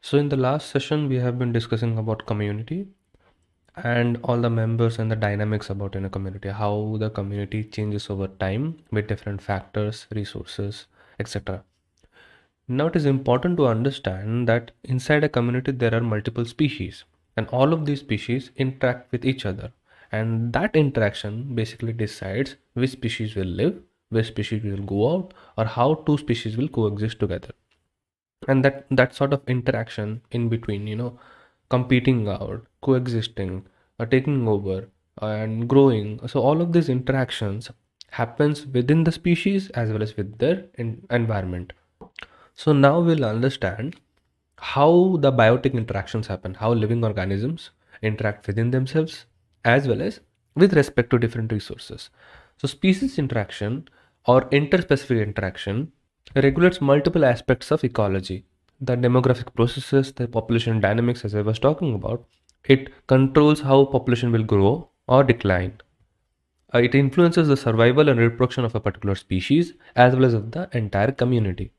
So in the last session, we have been discussing about community and all the members and the dynamics about in a community, how the community changes over time with different factors, resources, etc. Now it is important to understand that inside a community, there are multiple species and all of these species interact with each other. And that interaction basically decides which species will live, which species will go out or how two species will coexist together and that that sort of interaction in between you know competing out coexisting uh, taking over uh, and growing so all of these interactions happens within the species as well as with their environment so now we'll understand how the biotic interactions happen how living organisms interact within themselves as well as with respect to different resources so species interaction or interspecific interaction regulates multiple aspects of ecology the demographic processes the population dynamics as i was talking about it controls how population will grow or decline uh, it influences the survival and reproduction of a particular species as well as of the entire community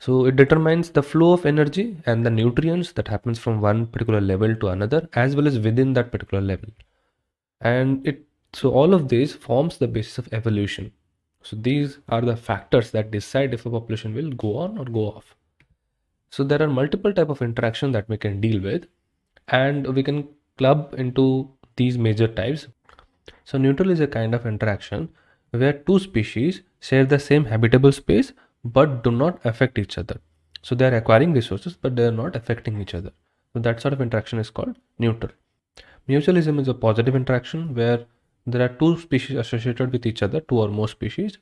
so it determines the flow of energy and the nutrients that happens from one particular level to another as well as within that particular level and it so all of this forms the basis of evolution so these are the factors that decide if a population will go on or go off. So there are multiple type of interaction that we can deal with and we can club into these major types. So neutral is a kind of interaction where two species share the same habitable space but do not affect each other. So they are acquiring resources but they are not affecting each other. So that sort of interaction is called neutral. Mutualism is a positive interaction where there are two species associated with each other, two or more species,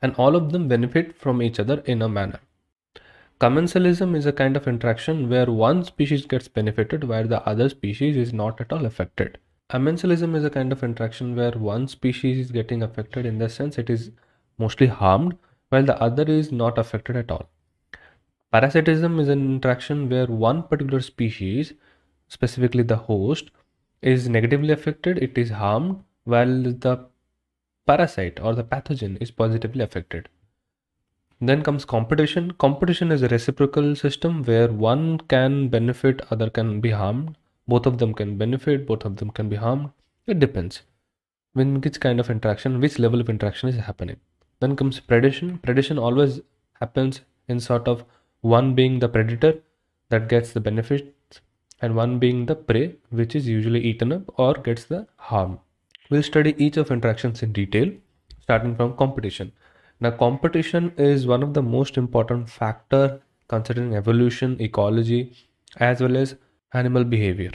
and all of them benefit from each other in a manner. Commensalism is a kind of interaction where one species gets benefited while the other species is not at all affected. Amensalism is a kind of interaction where one species is getting affected in the sense it is mostly harmed while the other is not affected at all. Parasitism is an interaction where one particular species, specifically the host, is negatively affected, it is harmed, while the parasite or the pathogen is positively affected. Then comes competition. Competition is a reciprocal system where one can benefit, other can be harmed. Both of them can benefit, both of them can be harmed. It depends when which kind of interaction, which level of interaction is happening. Then comes predation. Predation always happens in sort of one being the predator that gets the benefits and one being the prey which is usually eaten up or gets the harm. We'll study each of interactions in detail, starting from competition. Now, competition is one of the most important factor considering evolution, ecology, as well as animal behavior.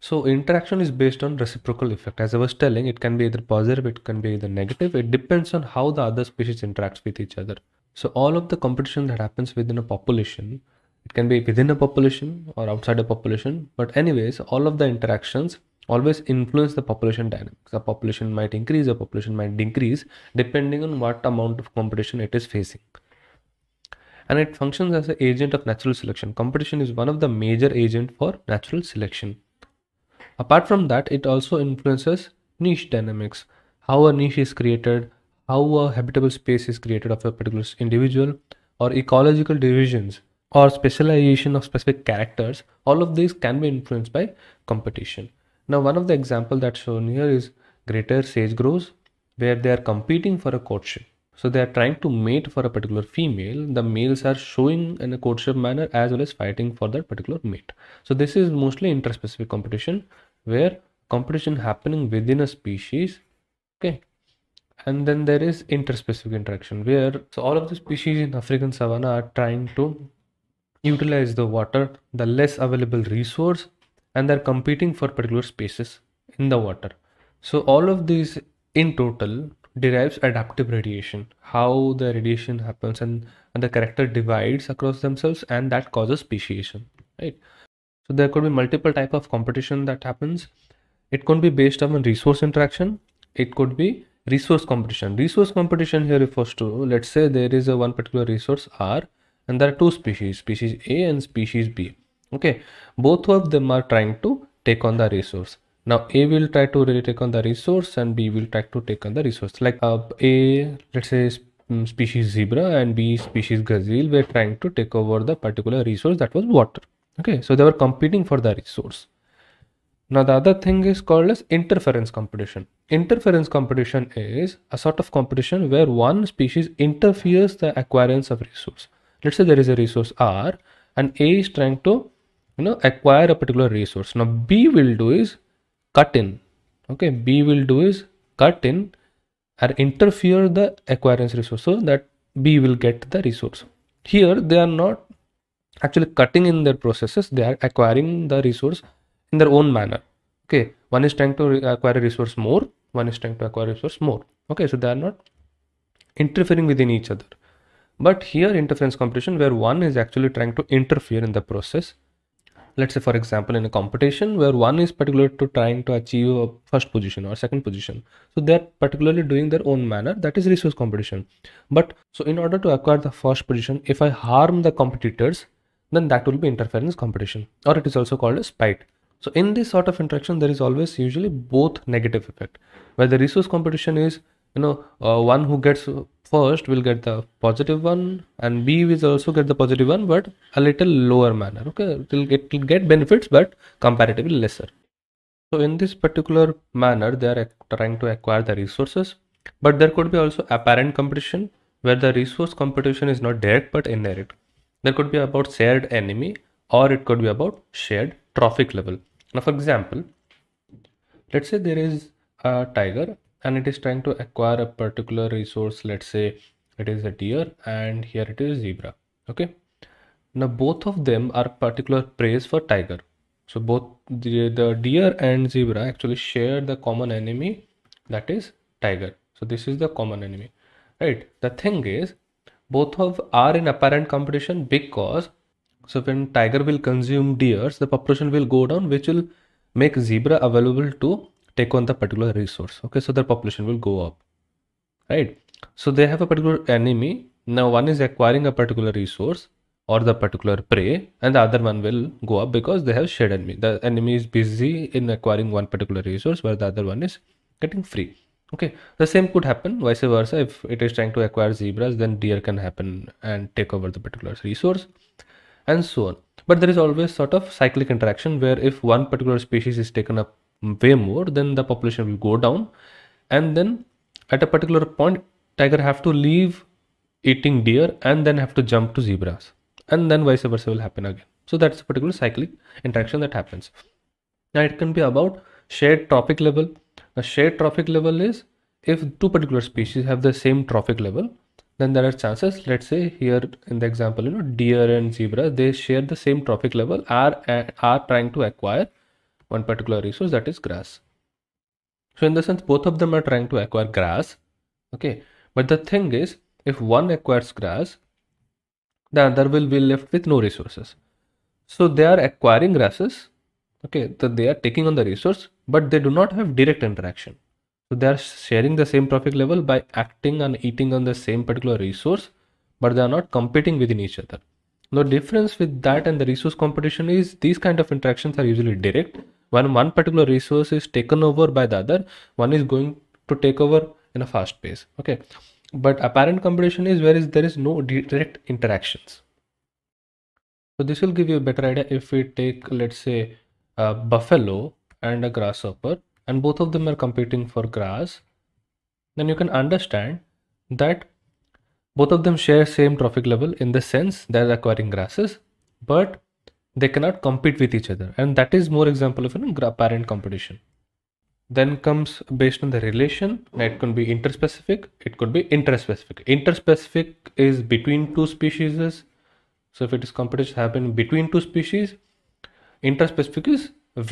So interaction is based on reciprocal effect. As I was telling, it can be either positive, it can be either negative. It depends on how the other species interacts with each other. So all of the competition that happens within a population, it can be within a population or outside a population. But anyways, all of the interactions always influence the population dynamics. The population might increase, the population might decrease depending on what amount of competition it is facing. And it functions as an agent of natural selection. Competition is one of the major agents for natural selection. Apart from that, it also influences niche dynamics, how a niche is created, how a habitable space is created of a particular individual, or ecological divisions or specialization of specific characters, all of these can be influenced by competition. Now one of the example that's shown here is greater sage grouse where they are competing for a courtship. So they are trying to mate for a particular female. The males are showing in a courtship manner as well as fighting for that particular mate. So this is mostly interspecific competition where competition happening within a species. Okay. And then there is interspecific interaction where so all of the species in African savanna are trying to utilize the water, the less available resource and they're competing for particular spaces in the water. So all of these in total derives adaptive radiation, how the radiation happens and, and the character divides across themselves and that causes speciation, right? So there could be multiple type of competition that happens. It could be based on resource interaction. It could be resource competition. Resource competition here refers to, let's say there is a one particular resource R and there are two species, species A and species B okay both of them are trying to take on the resource now a will try to really take on the resource and b will try to take on the resource like uh, a let's say mm, species zebra and b species gazelle were trying to take over the particular resource that was water okay so they were competing for the resource now the other thing is called as interference competition interference competition is a sort of competition where one species interferes the acquirance of resource let's say there is a resource r and a is trying to you know acquire a particular resource now b will do is cut in okay b will do is cut in or interfere the acquirance resource so that b will get the resource here they are not actually cutting in their processes they are acquiring the resource in their own manner okay one is trying to acquire a resource more one is trying to acquire a resource more okay so they are not interfering within each other but here interference competition where one is actually trying to interfere in the process let's say for example in a competition where one is particular to trying to achieve a first position or second position so they're particularly doing their own manner that is resource competition but so in order to acquire the first position if i harm the competitors then that will be interference competition or it is also called a spite so in this sort of interaction there is always usually both negative effect where the resource competition is you know uh, one who gets first will get the positive one and b will also get the positive one but a little lower manner okay it will get, get benefits but comparatively lesser so in this particular manner they are trying to acquire the resources but there could be also apparent competition where the resource competition is not direct but indirect there could be about shared enemy or it could be about shared trophic level now for example let's say there is a tiger and it is trying to acquire a particular resource let's say it is a deer and here it is zebra okay now both of them are particular preys for tiger so both the, the deer and zebra actually share the common enemy that is tiger so this is the common enemy right the thing is both of are in apparent competition because so when tiger will consume deers the population will go down which will make zebra available to take on the particular resource okay so their population will go up right so they have a particular enemy now one is acquiring a particular resource or the particular prey and the other one will go up because they have shared enemy the enemy is busy in acquiring one particular resource where the other one is getting free okay the same could happen vice versa if it is trying to acquire zebras then deer can happen and take over the particular resource and so on but there is always sort of cyclic interaction where if one particular species is taken up way more then the population will go down and then at a particular point tiger have to leave eating deer and then have to jump to zebras and then vice versa will happen again so that's a particular cyclic interaction that happens now it can be about shared trophic level a shared trophic level is if two particular species have the same trophic level then there are chances let's say here in the example you know deer and zebra they share the same trophic level are are trying to acquire one particular resource that is grass. So in the sense both of them are trying to acquire grass. Okay. But the thing is if one acquires grass, the other will be left with no resources. So they are acquiring grasses. Okay. So they are taking on the resource, but they do not have direct interaction. So they are sharing the same profit level by acting and eating on the same particular resource, but they are not competing within each other. The difference with that and the resource competition is these kind of interactions are usually direct when one particular resource is taken over by the other one is going to take over in a fast pace okay but apparent competition is where is there is no direct interactions so this will give you a better idea if we take let's say a buffalo and a grasshopper and both of them are competing for grass then you can understand that both of them share same trophic level in the sense they're acquiring grasses but they cannot compete with each other and that is more example of an apparent parent competition then comes based on the relation it could be interspecific it could be interspecific interspecific is between two species so if it is competition happening between two species interspecific is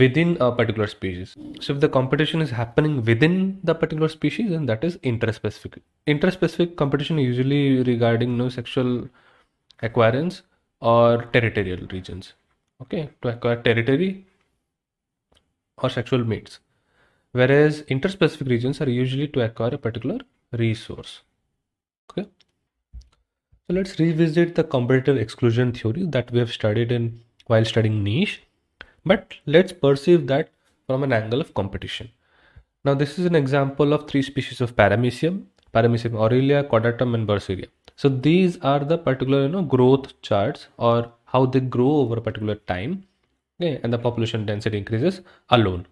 within a particular species so if the competition is happening within the particular species then that is interspecific interspecific competition usually regarding you no know, sexual acquirence or territorial regions okay to acquire territory or sexual mates whereas interspecific regions are usually to acquire a particular resource okay so let's revisit the competitive exclusion theory that we have studied in while studying niche but let's perceive that from an angle of competition now this is an example of three species of paramecium paramecium aurelia quadratum and Bursaria. so these are the particular you know growth charts or how they grow over a particular time okay and the population density increases alone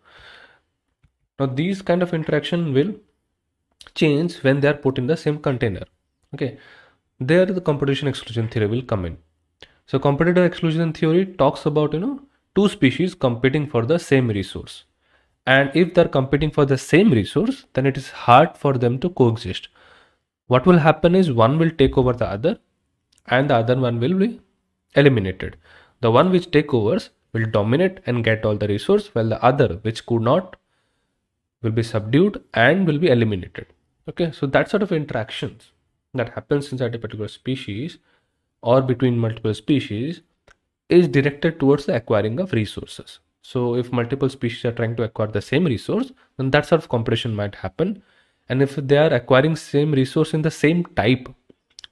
now these kind of interaction will change when they are put in the same container okay there the competition exclusion theory will come in so competitor exclusion theory talks about you know two species competing for the same resource and if they're competing for the same resource then it is hard for them to coexist what will happen is one will take over the other and the other one will be eliminated. The one which take overs will dominate and get all the resource while the other which could not will be subdued and will be eliminated. Okay, so that sort of interactions that happens inside a particular species or between multiple species is directed towards the acquiring of resources. So if multiple species are trying to acquire the same resource, then that sort of compression might happen. And if they are acquiring same resource in the same type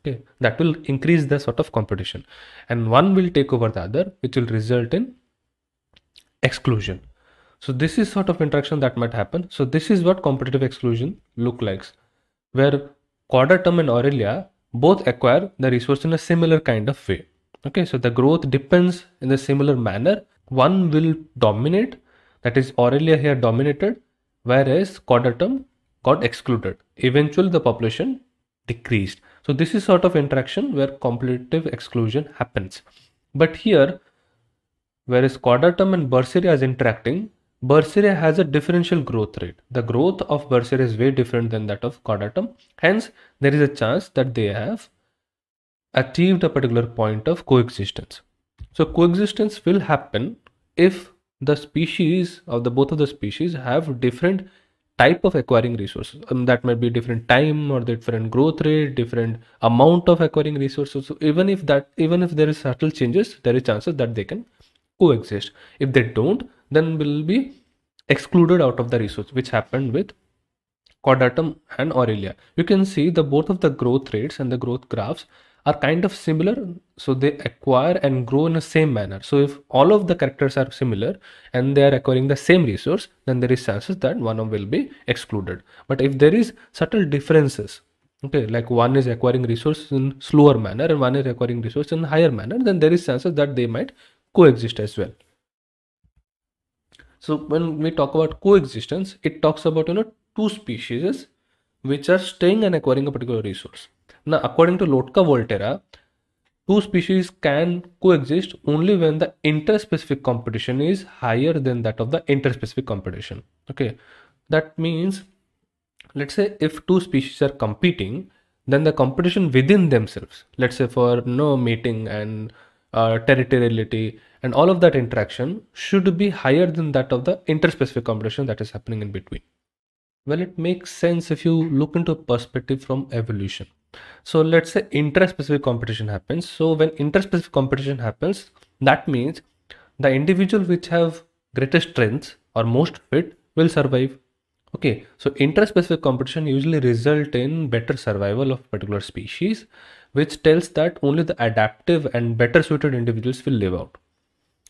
okay that will increase the sort of competition and one will take over the other which will result in exclusion so this is sort of interaction that might happen so this is what competitive exclusion look like where quadratum and aurelia both acquire the resource in a similar kind of way okay so the growth depends in a similar manner one will dominate that is aurelia here dominated whereas quadratum got excluded eventually the population decreased so this is sort of interaction where competitive exclusion happens. But here, whereas Quadratum and Bursaria is interacting, Bursaria has a differential growth rate. The growth of Bursaria is way different than that of Quadratum. Hence, there is a chance that they have achieved a particular point of coexistence. So coexistence will happen if the species of the both of the species have different type of acquiring resources um, that might be different time or different growth rate different amount of acquiring resources so even if that even if there is subtle changes there is chances that they can coexist if they don't then will be excluded out of the resource which happened with Quadratum and Aurelia. You can see the both of the growth rates and the growth graphs are kind of similar so they acquire and grow in the same manner so if all of the characters are similar and they are acquiring the same resource then there is chances that one of will be excluded but if there is subtle differences okay like one is acquiring resource in slower manner and one is acquiring resource in higher manner then there is chances that they might coexist as well so when we talk about coexistence it talks about you know two species which are staying and acquiring a particular resource now, according to Lotka Volterra, two species can coexist only when the interspecific competition is higher than that of the interspecific competition. Okay, that means let's say if two species are competing, then the competition within themselves, let's say for you no know, mating and uh, territoriality and all of that interaction should be higher than that of the interspecific competition that is happening in between. Well, it makes sense if you look into perspective from evolution. So let's say interspecific competition happens. So when interspecific competition happens, that means the individual which have greatest strengths or most fit will survive. Okay, so interspecific competition usually result in better survival of particular species, which tells that only the adaptive and better suited individuals will live out.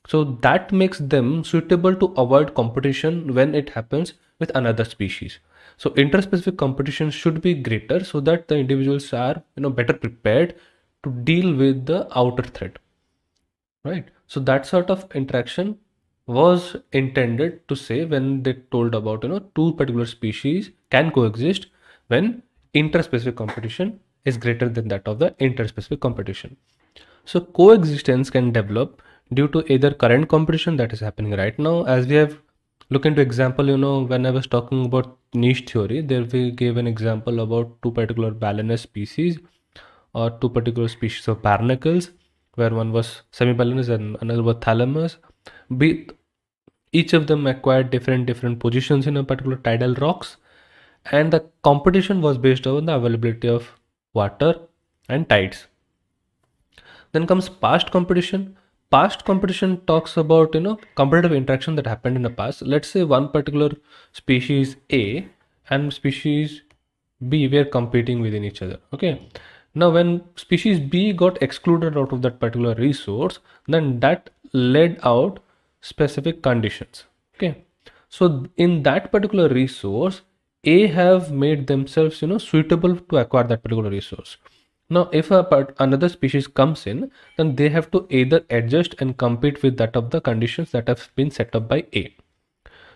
So that makes them suitable to avoid competition when it happens with another species so interspecific competition should be greater so that the individuals are you know better prepared to deal with the outer threat right so that sort of interaction was intended to say when they told about you know two particular species can coexist when interspecific competition is greater than that of the interspecific competition so coexistence can develop due to either current competition that is happening right now as we have look into example you know when i was talking about niche theory there we gave an example about two particular balanus species or two particular species of barnacles where one was semibalanus and another was thalamus Be, each of them acquired different different positions in a particular tidal rocks and the competition was based on the availability of water and tides then comes past competition past competition talks about you know competitive interaction that happened in the past let's say one particular species a and species b were competing within each other okay now when species b got excluded out of that particular resource then that led out specific conditions okay so in that particular resource a have made themselves you know suitable to acquire that particular resource now, if a part, another species comes in, then they have to either adjust and compete with that of the conditions that have been set up by A.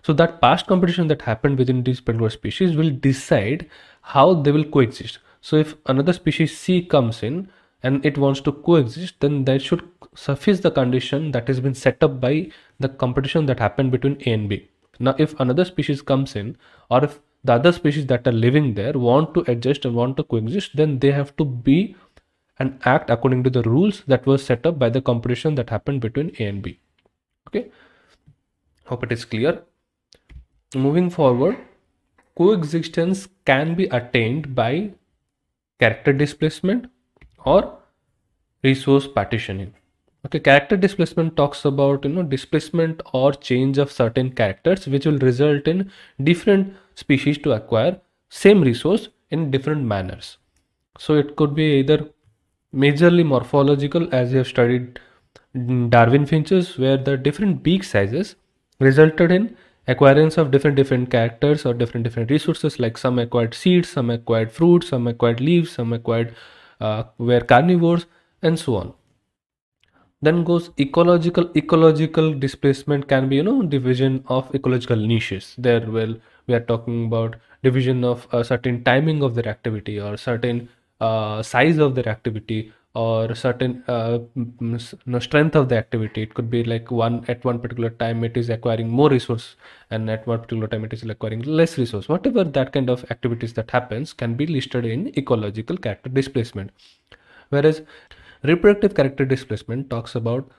So that past competition that happened within these particular species will decide how they will coexist. So if another species C comes in and it wants to coexist, then that should suffice the condition that has been set up by the competition that happened between A and B. Now, if another species comes in, or if the other species that are living there want to adjust and want to coexist, then they have to be and act according to the rules that were set up by the competition that happened between A and B. Okay, hope it is clear. Moving forward, coexistence can be attained by character displacement or resource partitioning. Okay, character displacement talks about you know displacement or change of certain characters which will result in different species to acquire same resource in different manners so it could be either majorly morphological as we have studied darwin finches where the different beak sizes resulted in acquirance of different different characters or different different resources like some acquired seeds some acquired fruits some acquired leaves some acquired uh, were carnivores and so on then goes ecological ecological displacement can be you know division of ecological niches there well we are talking about division of a certain timing of their activity or certain uh, size of their activity or certain uh, mm, strength of the activity it could be like one at one particular time it is acquiring more resource and at one particular time it is acquiring less resource whatever that kind of activities that happens can be listed in ecological character displacement whereas Reproductive character displacement talks about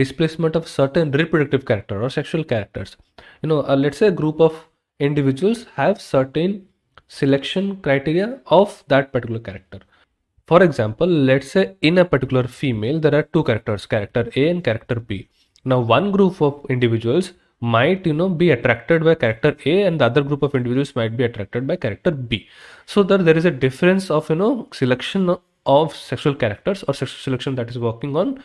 displacement of certain reproductive character or sexual characters. You know, uh, let's say a group of individuals have certain selection criteria of that particular character. For example, let's say in a particular female, there are two characters, character A and character B. Now, one group of individuals might, you know, be attracted by character A and the other group of individuals might be attracted by character B. So that there is a difference of, you know, selection of sexual characters or sexual selection that is working on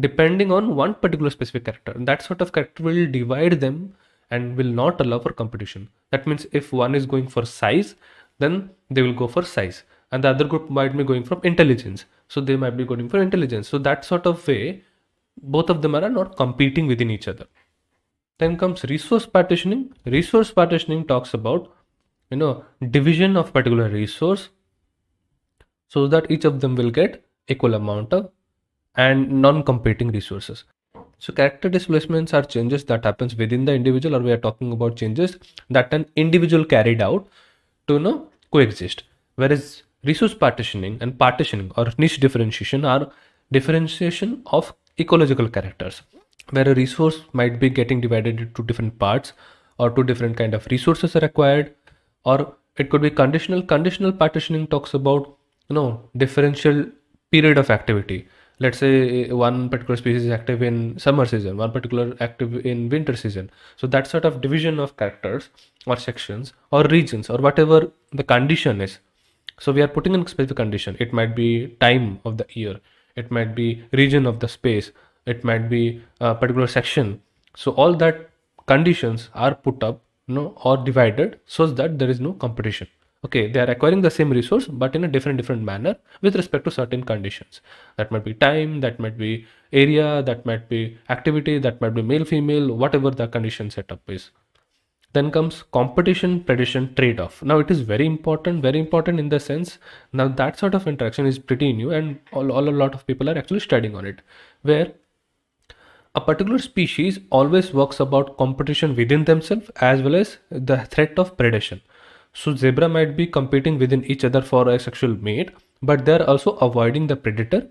depending on one particular specific character that sort of character will divide them and will not allow for competition that means if one is going for size then they will go for size and the other group might be going for intelligence so they might be going for intelligence so that sort of way both of them are not competing within each other then comes resource partitioning resource partitioning talks about you know division of particular resource so that each of them will get equal amount of and non-competing resources. So character displacements are changes that happens within the individual or we are talking about changes that an individual carried out to you know, coexist. Whereas resource partitioning and partitioning or niche differentiation are differentiation of ecological characters where a resource might be getting divided into different parts or two different kind of resources are required or it could be conditional. Conditional partitioning talks about no differential period of activity let's say eh, one particular species is active in summer season one particular active in winter season so that sort of division of characters or sections or regions or whatever the condition is so we are putting in specific condition it might be time of the year it might be region of the space it might be a particular section so all that conditions are put up you know, or divided so that there is no competition okay they are acquiring the same resource but in a different different manner with respect to certain conditions that might be time that might be area that might be activity that might be male female whatever the condition setup is then comes competition predation trade off now it is very important very important in the sense now that sort of interaction is pretty new and all, all a lot of people are actually studying on it where a particular species always works about competition within themselves as well as the threat of predation so zebra might be competing within each other for a sexual mate, but they are also avoiding the predator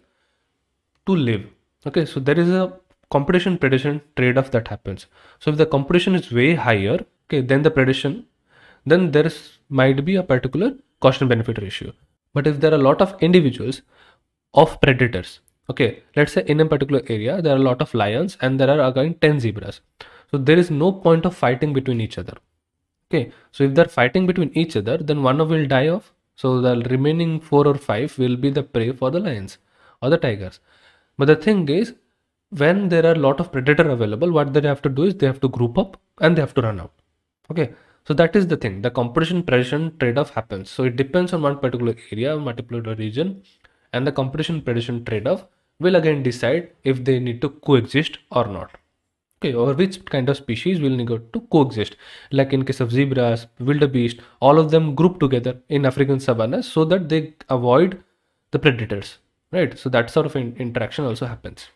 to live. Okay, so there is a competition predation trade-off that happens. So if the competition is way higher, okay, than the predation, then there is, might be a particular cost and benefit ratio. But if there are a lot of individuals of predators, okay, let's say in a particular area there are a lot of lions and there are again 10 zebras. So there is no point of fighting between each other okay so if they're fighting between each other then one of will die off so the remaining four or five will be the prey for the lions or the tigers but the thing is when there are a lot of predator available what they have to do is they have to group up and they have to run out okay so that is the thing the competition predation trade-off happens so it depends on one particular area multiple region and the competition predation trade-off will again decide if they need to coexist or not okay or which kind of species will need to coexist like in case of zebras wildebeest all of them group together in african savannas so that they avoid the predators right so that sort of in- interaction also happens